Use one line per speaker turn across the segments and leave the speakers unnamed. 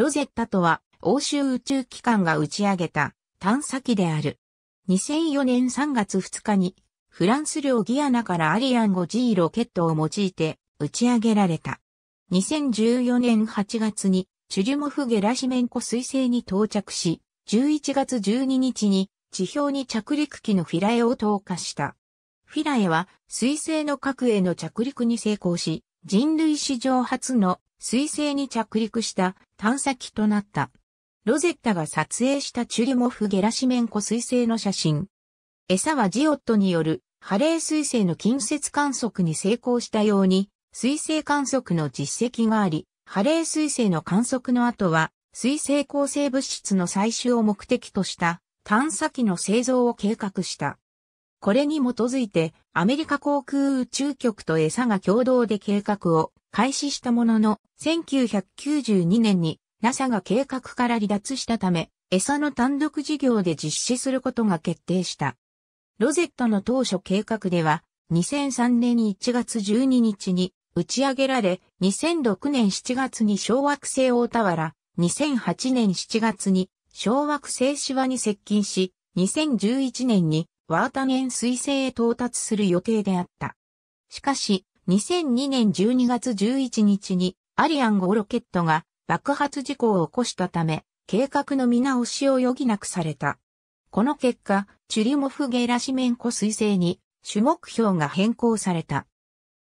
ロゼッタとは欧州宇宙機関が打ち上げた探査機である。2004年3月2日にフランス領ギアナからアリアン 5G ロケットを用いて打ち上げられた。2014年8月にチュリュモフ・ゲラシメンコ彗星に到着し、11月12日に地表に着陸機のフィラエを投下した。フィラエは彗星の核への着陸に成功し、人類史上初の水星に着陸した探査機となった。ロゼッタが撮影したチュリモフ・ゲラシメンコ水星の写真。餌はジオットによるハレー水星の近接観測に成功したように、水星観測の実績があり、ハレー水星の観測の後は、水星構成物質の採取を目的とした探査機の製造を計画した。これに基づいて、アメリカ航空宇宙局と餌が共同で計画を開始したものの、1992年に NASA が計画から離脱したため、餌の単独事業で実施することが決定した。ロゼットの当初計画では、2003年1月12日に打ち上げられ、2006年7月に小惑星大田原、2008年7月に小惑星シワに接近し、2011年にワータゲン彗星へ到達する予定であった。しかし、2002年12月11日にアリアン5ロケットが爆発事故を起こしたため、計画の見直しを余儀なくされた。この結果、チュリモフ・ゲラシメンコ彗星に主目標が変更された。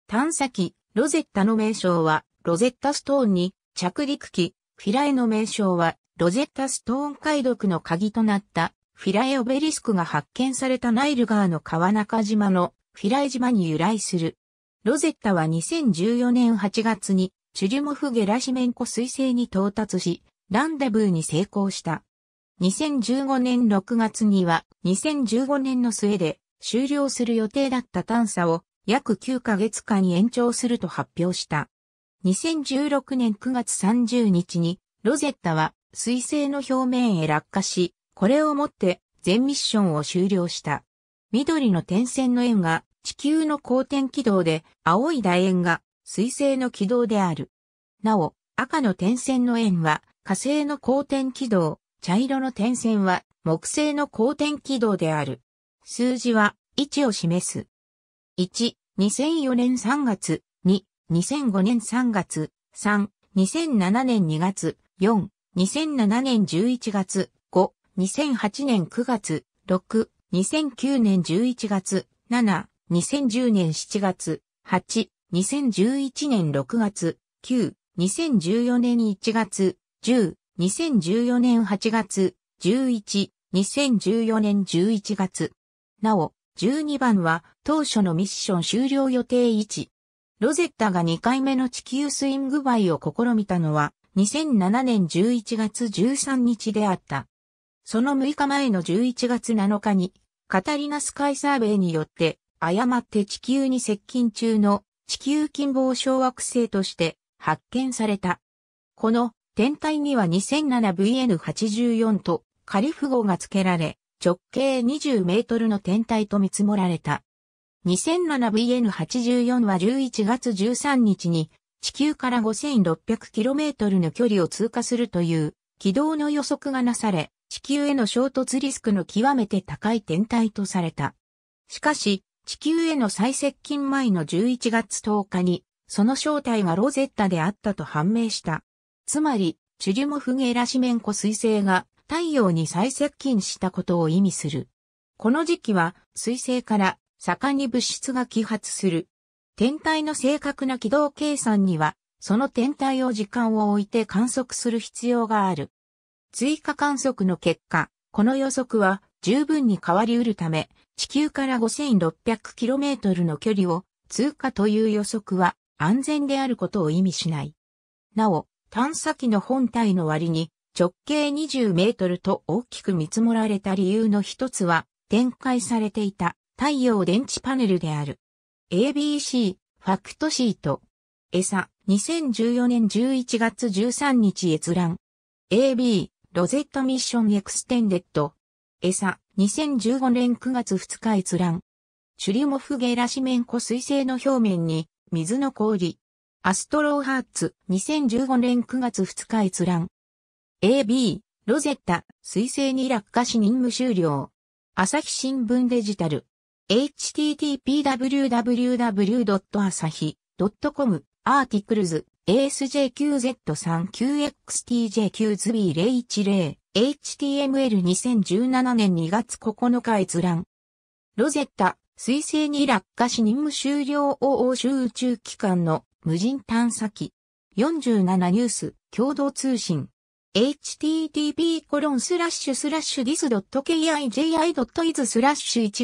探査機、ロゼッタの名称は、ロゼッタストーンに、着陸機、フィラエの名称は、ロゼッタストーン解読の鍵となった、フィラエオベリスクが発見されたナイル川の川中島の、フィラエ島に由来する。ロゼッタは2014年8月にチュリュモフ・ゲラシメンコ彗星に到達し、ランデブーに成功した。2015年6月には2015年の末で終了する予定だった探査を約9ヶ月間に延長すると発表した。2016年9月30日にロゼッタは彗星の表面へ落下し、これをもって全ミッションを終了した。緑の点線の円が地球の公転軌道で青い楕円が水星の軌道である。なお、赤の点線の円は火星の公転軌道、茶色の点線は木星の公転軌道である。数字は位置を示す。1、2004年3月、2、2005年3月、3、2007年2月、4、2007年11月、5、2008年9月、6、2009年11月、7、2010年7月、8、2011年6月、9、2014年1月、10、2014年8月、11、2014年11月。なお、12番は当初のミッション終了予定位置。ロゼッタが2回目の地球スイングバイを試みたのは2007年11月13日であった。その6日前の11月7日にカタリナスカイサーベイによって誤って地球に接近中の地球近傍小惑星として発見された。この天体には 2007VN84 とカリフ号が付けられ、直径20メートルの天体と見積もられた。2007VN84 は11月13日に地球から 5600km の距離を通過するという軌道の予測がなされ、地球への衝突リスクの極めて高い天体とされた。しかし、地球への最接近前の11月10日に、その正体がロゼッタであったと判明した。つまり、チュリュモフ・ゲラシメンコ彗星が太陽に最接近したことを意味する。この時期は、彗星から盛んに物質が揮発する。天体の正確な軌道計算には、その天体を時間を置いて観測する必要がある。追加観測の結果、この予測は十分に変わり得るため、地球から 5600km の距離を通過という予測は安全であることを意味しない。なお、探査機の本体の割に直径20メートルと大きく見積もられた理由の一つは展開されていた太陽電池パネルである。ABC ファクトシート。エサ2014年11月13日閲覧。AB ロゼットミッションエクステンデッド。エサ2015年9月2日閲覧。シュリモフ・ゲラシメンコ水星の表面に水の氷。アストローハーツ2015年9月2日閲覧。AB、ロゼッタ、水星に落下し任務終了。朝日新聞デジタル。http://www.asahi.com アーティクルズ ASJ9Z39XTJ9ZB010 HTML2017 年2月9日閲覧。ロゼッタ、彗星に落下し任務終了を欧州宇宙機関の無人探査機。47ニュース、共同通信。http d i s .kiji.is スラッシュ1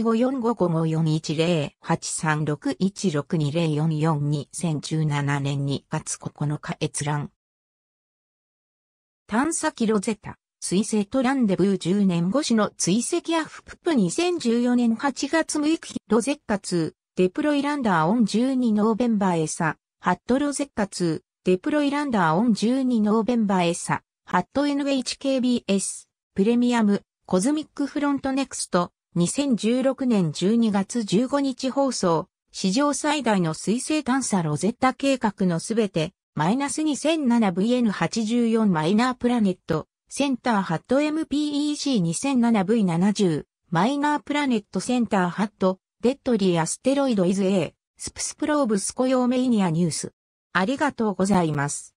5 4 5 5 5 4 1 0 8 3 6 1 6 2 0 4 4 4 2 0 1 7年2月9日閲覧。探査機ロゼタ。追跡トランデブー10年越しの追跡アフププ2014年8月6日ロゼッカ2、デプロイランダーオン12ノーベンバーエサ、ハットロゼッカ2、デプロイランダーオン12ノーベンバーエサ、ハット NHKBS、プレミアム、コズミックフロントネクスト、2016年12月15日放送、史上最大の水星探査ロゼッタ計画のすべて、マイナス 2007VN84 マイナープラネット、センターハット MPEC2007V70、マイナープラネットセンターハット、デッドリーアステロイドイズ A、スプスプローブスコヨーメイニアニュース。ありがとうございます。